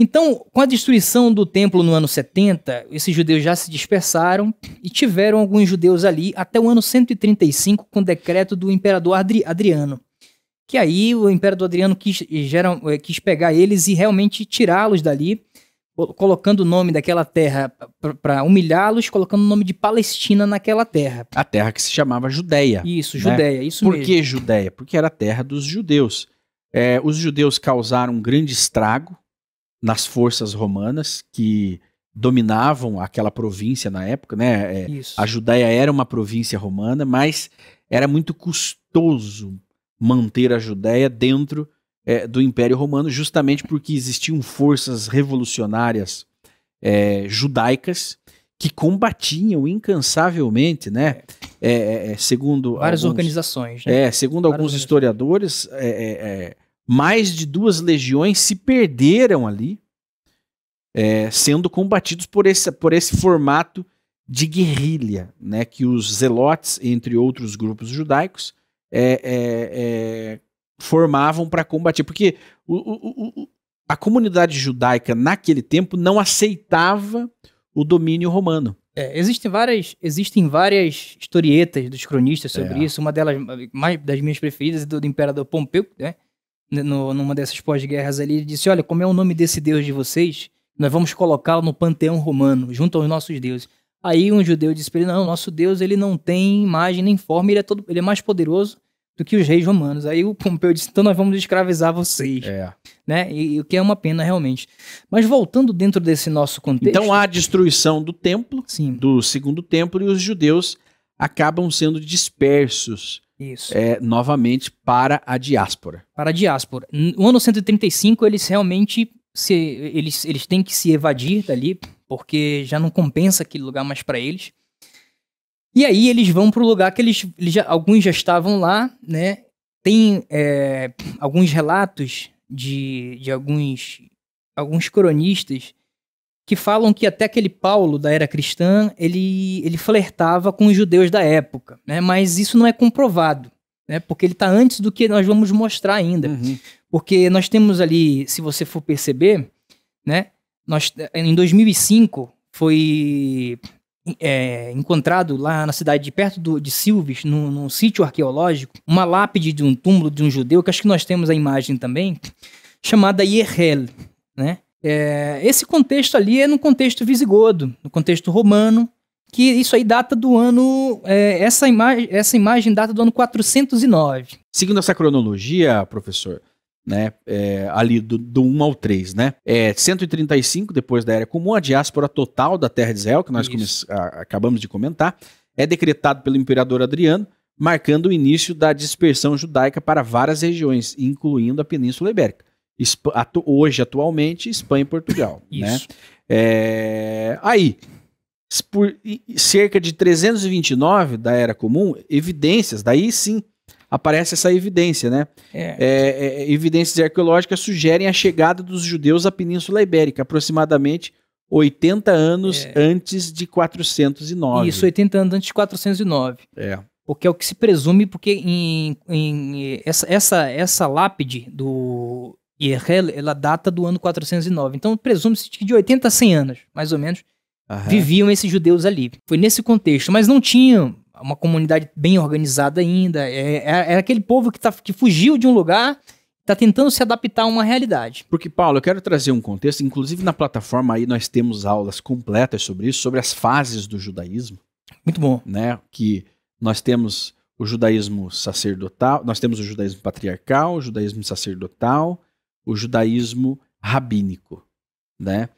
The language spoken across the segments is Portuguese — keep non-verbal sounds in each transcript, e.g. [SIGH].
Então, com a destruição do templo no ano 70, esses judeus já se dispersaram e tiveram alguns judeus ali até o ano 135, com o decreto do imperador Adri Adriano. Que aí o imperador Adriano quis, geram, eh, quis pegar eles e realmente tirá-los dali, colocando o nome daquela terra para humilhá-los, colocando o nome de Palestina naquela terra. A terra que se chamava Judéia. Isso, né? isso Por mesmo. Por que Judéia? Porque era a terra dos judeus. É, os judeus causaram um grande estrago nas forças romanas que dominavam aquela província na época, né? É, a Judéia era uma província romana, mas era muito custoso manter a Judéia dentro é, do Império Romano, justamente porque existiam forças revolucionárias é, judaicas que combatiam incansavelmente, né? É, é, é, segundo várias alguns, organizações. Né? É, segundo várias alguns historiadores, é, mais de duas legiões se perderam ali, é, sendo combatidos por esse, por esse formato de guerrilha, né, que os zelotes, entre outros grupos judaicos, é, é, é formavam para combater. Porque o, o, o, a comunidade judaica naquele tempo não aceitava o domínio romano. É, existem várias existem várias historietas dos cronistas sobre é. isso. Uma delas, mais das minhas preferidas, é do, do imperador Pompeu, né? Né, no, numa dessas pós-guerras ali, disse: Olha, como é o nome desse Deus de vocês, nós vamos colocá-lo no panteão romano, junto aos nossos deuses. Aí um judeu disse para ele: Não, nosso Deus ele não tem imagem nem forma, ele é, todo, ele é mais poderoso do que os reis romanos. Aí o Pompeu disse: Então nós vamos escravizar vocês. É. Né? E, o que é uma pena realmente. Mas voltando dentro desse nosso contexto. Então há a destruição do templo, Sim. do segundo templo, e os judeus acabam sendo dispersos isso. É, novamente para a diáspora. Para a diáspora. No ano 135, eles realmente se, eles, eles têm que se evadir dali, porque já não compensa aquele lugar mais para eles. E aí eles vão para o lugar que eles, eles já, alguns já estavam lá, né? Tem é, alguns relatos de, de alguns, alguns cronistas que falam que até aquele Paulo da era cristã, ele, ele flertava com os judeus da época, né? Mas isso não é comprovado, né? Porque ele está antes do que nós vamos mostrar ainda. Uhum. Porque nós temos ali, se você for perceber, né? Nós, em 2005 foi é, encontrado lá na cidade de perto do, de Silves, num, num sítio arqueológico, uma lápide de um túmulo de um judeu, que acho que nós temos a imagem também, chamada Yerhel, né? É, esse contexto ali é no contexto visigodo, no contexto romano, que isso aí data do ano. É, essa, ima essa imagem data do ano 409. Seguindo essa cronologia, professor, né, é, ali do, do 1 ao 3, né? É 135 depois da Era Comum, a diáspora total da terra de Israel, que nós a, acabamos de comentar, é decretado pelo imperador Adriano, marcando o início da dispersão judaica para várias regiões, incluindo a Península Ibérica atu hoje, atualmente, Espanha e Portugal. [LAUGHS] Isso. Né? É, aí, por cerca de 329 da Era Comum, evidências, daí sim aparece essa evidência, né? É. É, é. é, evidências arqueológicas sugerem a chegada dos judeus à Península Ibérica, aproximadamente 80 é. anos antes de 409. Isso, 80 anos antes de 409. É porque é o que se presume, porque em, em essa, essa, essa lápide do, e Hel, é ela é data do ano 409. Então, presume-se que de 80 a 100 anos, mais ou menos, uhum. viviam esses judeus ali. Foi nesse contexto, mas não tinha uma comunidade bem organizada ainda. É, é, é aquele povo que, tá, que fugiu de um lugar está tentando se adaptar a uma realidade. Porque, Paulo, eu quero trazer um contexto, inclusive na plataforma aí nós temos aulas completas sobre isso, sobre as fases do judaísmo. Muito bom. Né? Que nós temos o judaísmo sacerdotal, nós temos o judaísmo patriarcal, o judaísmo sacerdotal, o judaísmo rabínico, né?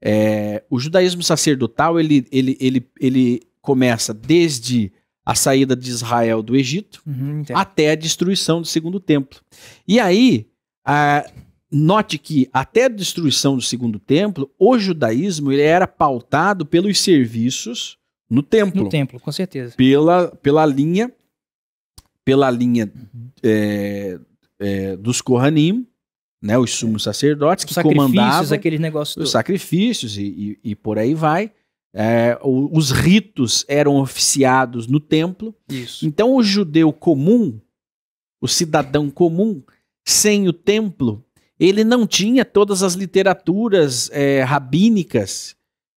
É, o judaísmo sacerdotal ele, ele, ele, ele começa desde a saída de Israel do Egito uhum, até a destruição do segundo templo. E aí, a, note que até a destruição do segundo templo, o judaísmo ele era pautado pelos serviços no templo. No templo, com certeza. Pela, pela linha, pela linha uhum. é, é, dos Kohanim, né, os sumos sacerdotes os que comandavam aqueles negócios os sacrifícios e, e, e, por aí vai. É, os ritos eram oficiados no templo. Isso. Então o judeu comum, o cidadão comum, sem o templo, ele não tinha todas as literaturas é, rabínicas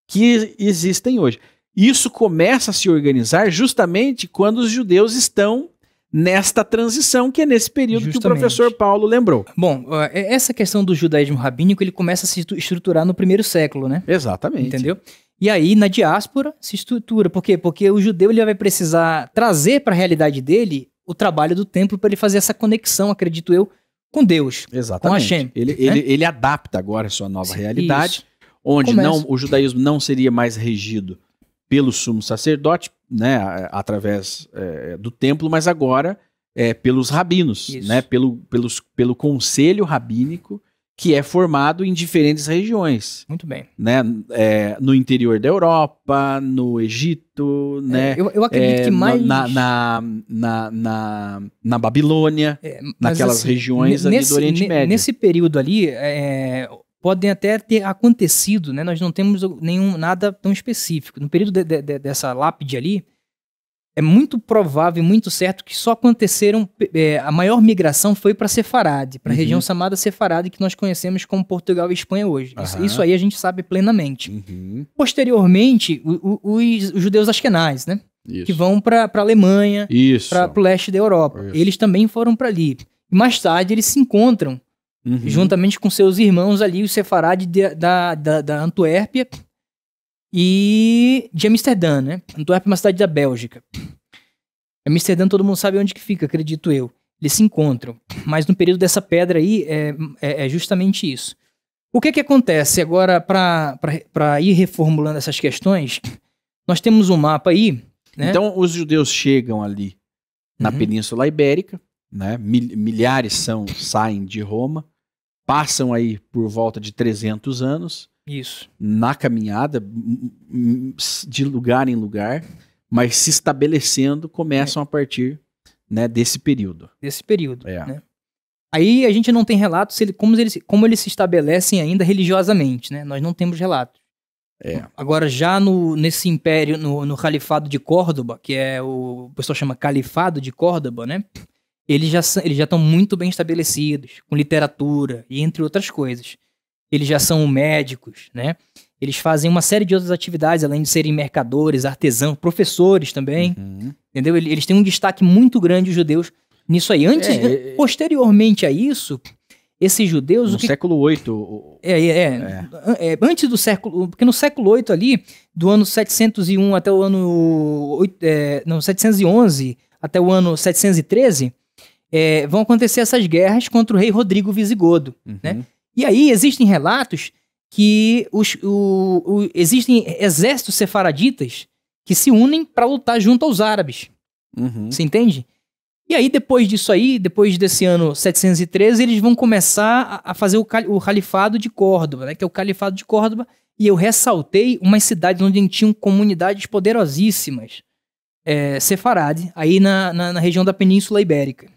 que existem hoje. Isso começa a se organizar justamente quando os judeus estão nesta transição, que é nesse período Justamente. que o professor Paulo lembrou. Bom, é, essa questão do judaísmo rabínico, ele começa a se estruturar no primeiro século, né? Exatamente. Entendeu? E aí, na diáspora, se estrutura. Por quê? Porque o judeu ele vai precisar trazer para a realidade dele o trabalho do templo para ele fazer essa conexão, acredito eu, com Deus. Exatamente. Com Hashem. Ele, né? ele, ele adapta agora a sua nova realidade, Isso. onde Começa. não, o judaísmo não seria mais regido pelo sumo sacerdote, né, através é, do templo, mas agora é, pelos rabinos, né, pelo, pelos, pelo conselho rabínico que é formado em diferentes regiões. Muito bem. Né, é, no interior da Europa, no Egito, né, é, eu, eu acredito é, que mais... Na, na, na, na, na Babilônia, é, naquelas assim, regiões nesse, do Oriente Médio. Nesse período ali, podem até ter acontecido, né? Nós não temos nenhum nada tão específico. No período de, de, de, dessa lápide ali, é muito provável, muito certo que só aconteceram é, a maior migração foi para Sefarad, para a uhum. região chamada Sefarad que nós conhecemos como Portugal e Espanha hoje. Isso, isso, aí a gente sabe plenamente. Uhum. Posteriormente, o, o, os, os, judeus asquenais, né? Isso. Que vão para a Alemanha, para o leste da Europa. Isso. Eles também foram para ali. mais tarde eles se encontram uhum. juntamente com seus irmãos ali, o Sefarad da, da, da Antuérpia e de Amsterdã, né? Antuérpia é uma cidade da Bélgica. Amsterdã todo mundo sabe onde que fica, acredito eu. Eles se encontram. Mas no período dessa pedra aí é, é, é justamente isso. O que que acontece agora para ir reformulando essas questões? Nós temos um mapa aí. Né? Então os judeus chegam ali na uhum. Península Ibérica, né? milhares são saem de Roma passam aí por volta de 300 anos. Isso. Na caminhada, de lugar em lugar, mas se estabelecendo, começam é. a partir né, desse período. Desse período. É. Né? Aí a gente não tem relatos ele, como, eles, como eles se estabelecem ainda religiosamente, né? Nós não temos relatos. É. Agora, já no, nesse império, no, no Califado de Córdoba, que é o, o pessoal chama Califado de Córdoba, né? eles já eles já estão muito bem estabelecidos, com literatura e entre outras coisas. Eles já são médicos, né? Eles fazem uma série de outras atividades, além de serem mercadores, artesãos, professores também. Uhum. Entendeu? Eles têm um destaque muito grande, os judeus, nisso aí. Antes, é, é, é, posteriormente a isso, esses judeus. No que, século 8. É é, é, é, é, Antes do século. Porque no século VIII, ali, do ano 701 até o ano. 8, não, 711 até o ano 713 é, vão acontecer essas guerras contra o rei Rodrigo Visigodo, uhum. né? E aí existem relatos que os, o, o, existem exércitos sefaraditas que se unem para lutar junto aos árabes. Uhum. Você entende? E aí, depois disso aí, depois desse ano 713, eles vão começar a, fazer o, califado de Córdoba, né? Que é o califado de Córdoba. E eu ressaltei umas cidades onde tinham comunidades poderosíssimas. É, aí na, na, na região da Península Ibérica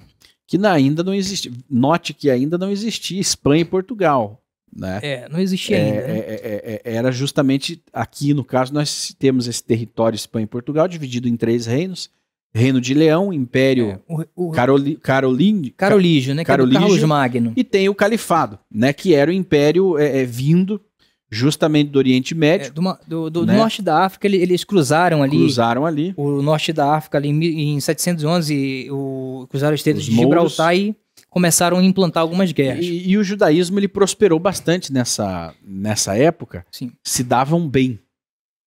que ainda não existe. Note que ainda não existia Espanha e Portugal. Né? É, não existia é, ainda. Né? É é, é, é, era justamente aqui, no caso, nós temos esse território Espanha e Portugal dividido em três reinos. Reino de Leão, Império é, o, Carolígio, né? Carolígio, Carlos Magno. E tem o Califado, né? Que era o império vindo justamente do Oriente é, Médio. É, do, do, do né? norte da África, ele, eles cruzaram ali. Cruzaram ali. O norte da África, ali em, em 711, o, cruzaram os estreito de Gibraltar e começaram a implantar algumas guerras. E, e, o judaísmo ele prosperou bastante nessa, nessa época. Sim. Se davam bem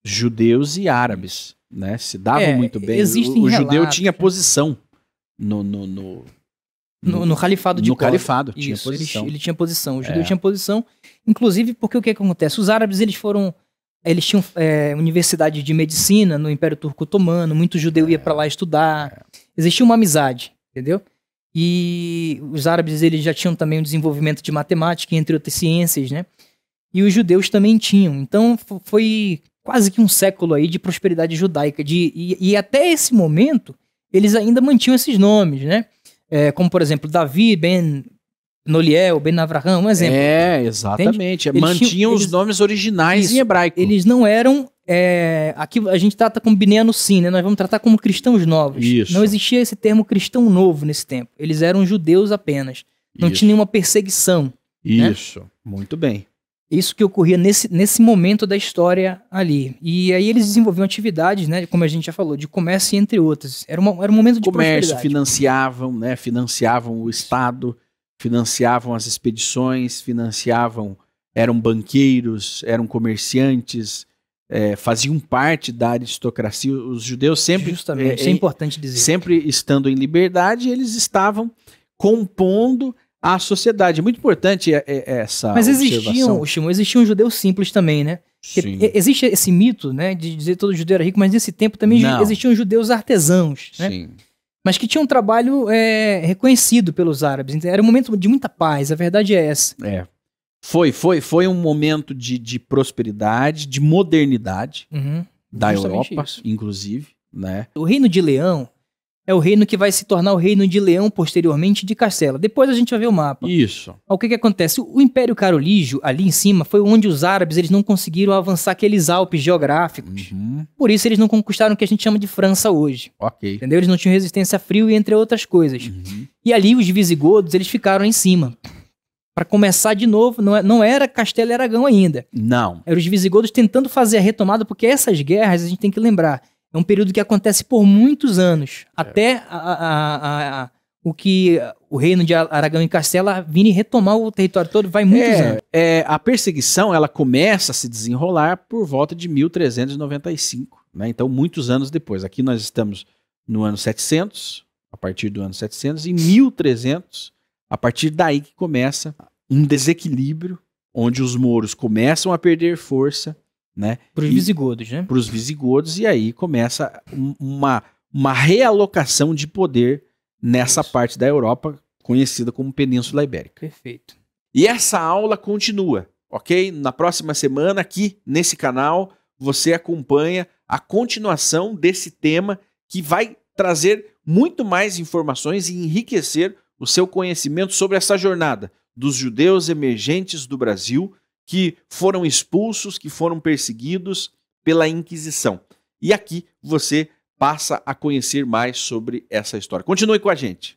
judeus e árabes, né? Se davam é, muito bem. o, judeu tinha né? posição no, no, no no, uhum. no califado de No califado, tinha posição. Ele, ele, tinha posição, os judeus é. tinha posição. Inclusive, porque o que, que acontece? Os árabes, eles foram eles tinham é, universidade de medicina no Império Turco Otomano, muito judeu ia para lá estudar. É. Existia uma amizade, entendeu? E os árabes eles já tinham também um desenvolvimento de matemática, entre outras ciências, né? E os judeus também tinham. Então foi quase que um século aí de prosperidade judaica. De, e, e até esse momento, eles ainda mantinham esses nomes, né? é, como por exemplo Davi Ben Noliel, Ben Avraham, um exemplo. É, exatamente. Eles Mantinham tinham, os eles, nomes originais eles, em hebraico. Eles não eram. É, aqui a gente trata como Bineano sim, né? Nós vamos tratar como cristãos novos. Isso. Não existia esse termo cristão novo nesse tempo. Eles eram judeus apenas. Não Isso. tinha nenhuma perseguição. Né? Isso. Né? Muito bem. Isso que ocorria nesse, nesse momento da história ali. E aí eles desenvolviam atividades, né, como a gente já falou, de comércio entre outras. Era, uma, era um momento de comércio, financiavam, né, financiavam o Estado, financiavam as expedições, financiavam, eram banqueiros, eram comerciantes, é, faziam parte da aristocracia. Os judeus sempre. Justamente, é, isso é, é importante dizer. Sempre estando em liberdade, eles estavam compondo à sociedade. é Muito importante é, é, essa Mas existiam, Shimon, existiam judeus simples também, né? Sim. Existe esse mito, né, de dizer que todo judeu era rico, mas nesse tempo também Não. existiam judeus artesãos, né? Sim. Mas que tinham um trabalho é, reconhecido pelos árabes. Então, era um momento de muita paz, a verdade é essa. É. Foi, foi, foi um momento de, de prosperidade, de modernidade uhum. da Justamente Europa, isso. inclusive, né? O reino de Leão é o reino que vai se tornar o reino de Leão posteriormente de Castela. Depois a gente vai ver o mapa. Isso. O que que acontece? O Império Carolígio, ali em cima, foi onde os árabes eles não conseguiram avançar aqueles Alpes geográficos. Uhum. Por isso eles não conquistaram o que a gente chama de França hoje. Ok. Entendeu? Eles não tinham resistência a frio e entre outras coisas. Uhum. E ali os visigodos, eles ficaram em cima. Para começar de novo, não, é, não era Castela e Aragão ainda. Não. Eram os visigodos tentando fazer a retomada, porque essas guerras, a gente tem que lembrar, é um período que acontece por muitos anos, é. até a, a, a, o que o reino de Aragão e Castela vire retomar o território todo, vai muitos é, anos. É, a perseguição ela começa a se desenrolar por volta de 1395, né? então muitos anos depois. Aqui nós estamos no ano 700, a partir do ano 700, e 1300, a partir daí que começa um desequilíbrio, onde os mouros começam a perder força né? Para os visigodos, né? Para os visigodos, e aí começa uma, uma realocação de poder nessa Isso. parte da Europa, conhecida como Península Ibérica. Perfeito. E essa aula continua, ok? Na próxima semana, aqui nesse canal, você acompanha a continuação desse tema que vai trazer muito mais informações e enriquecer o seu conhecimento sobre essa jornada dos judeus emergentes do Brasil que foram expulsos, que foram perseguidos pela Inquisição. E aqui você passa a conhecer mais sobre essa história. Continue com a gente.